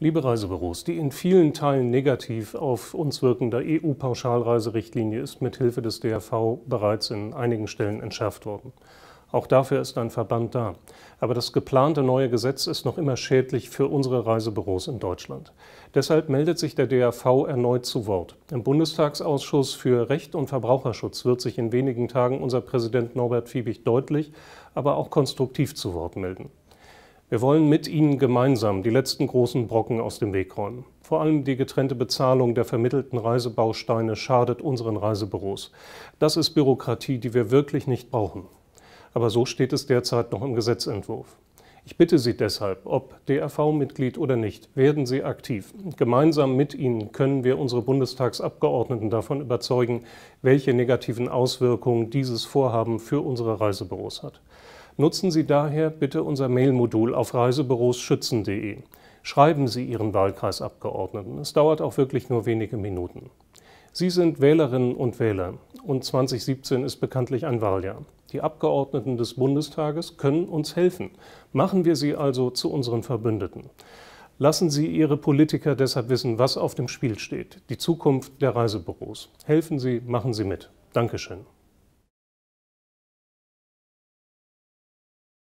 Liebe Reisebüros, die in vielen Teilen negativ auf uns wirkende EU-Pauschalreiserichtlinie ist mithilfe des DRV bereits in einigen Stellen entschärft worden. Auch dafür ist ein Verband da. Aber das geplante neue Gesetz ist noch immer schädlich für unsere Reisebüros in Deutschland. Deshalb meldet sich der DRV erneut zu Wort. Im Bundestagsausschuss für Recht und Verbraucherschutz wird sich in wenigen Tagen unser Präsident Norbert Fiebig deutlich, aber auch konstruktiv zu Wort melden. Wir wollen mit Ihnen gemeinsam die letzten großen Brocken aus dem Weg räumen. Vor allem die getrennte Bezahlung der vermittelten Reisebausteine schadet unseren Reisebüros. Das ist Bürokratie, die wir wirklich nicht brauchen. Aber so steht es derzeit noch im Gesetzentwurf. Ich bitte Sie deshalb, ob DRV-Mitglied oder nicht, werden Sie aktiv. Gemeinsam mit Ihnen können wir unsere Bundestagsabgeordneten davon überzeugen, welche negativen Auswirkungen dieses Vorhaben für unsere Reisebüros hat. Nutzen Sie daher bitte unser Mailmodul auf reiseberosschützen.de. Schreiben Sie Ihren Wahlkreisabgeordneten. Es dauert auch wirklich nur wenige Minuten. Sie sind Wählerinnen und Wähler und 2017 ist bekanntlich ein Wahljahr. Die Abgeordneten des Bundestages können uns helfen. Machen wir sie also zu unseren Verbündeten. Lassen Sie Ihre Politiker deshalb wissen, was auf dem Spiel steht. Die Zukunft der Reisebüros. Helfen Sie, machen Sie mit. Dankeschön.